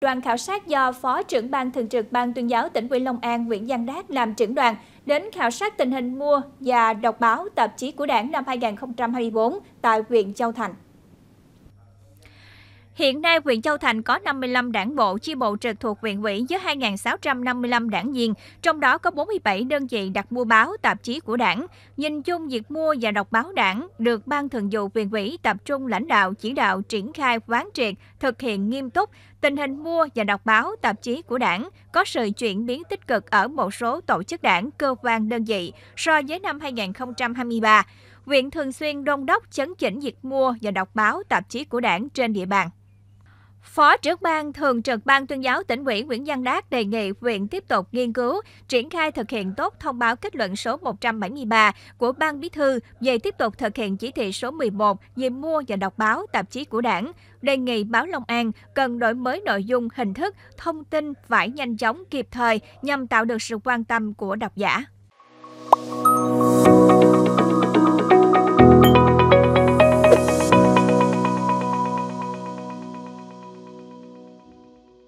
Đoàn khảo sát do Phó trưởng ban thường trực Ban tuyên giáo tỉnh ủy Long An Nguyễn Giang Đát làm trưởng đoàn đến khảo sát tình hình mua và đọc báo tạp chí của đảng năm 2024 tại huyện Châu Thành. Hiện nay, huyện Châu Thành có 55 đảng bộ, chi bộ trực thuộc huyện ủy với 2.655 đảng viên, trong đó có 47 đơn vị đặt mua báo, tạp chí của đảng. Nhìn chung, việc mua và đọc báo đảng được Ban Thường vụ huyện ủy tập trung lãnh đạo, chỉ đạo, triển khai, quán triệt, thực hiện nghiêm túc. Tình hình mua và đọc báo, tạp chí của đảng có sự chuyển biến tích cực ở một số tổ chức đảng, cơ quan đơn vị so với năm 2023. Huyện thường xuyên đôn đốc chấn chỉnh việc mua và đọc báo, tạp chí của đảng trên địa bàn. Phó trưởng ban Thường trực Ban tuyên giáo tỉnh ủy Nguyễn Văn Đát đề nghị huyện tiếp tục nghiên cứu, triển khai thực hiện tốt thông báo kết luận số 173 của Ban Bí thư về tiếp tục thực hiện chỉ thị số 11 về mua và đọc báo tạp chí của đảng. Đề nghị báo Long An cần đổi mới nội dung, hình thức, thông tin phải nhanh chóng kịp thời nhằm tạo được sự quan tâm của độc giả.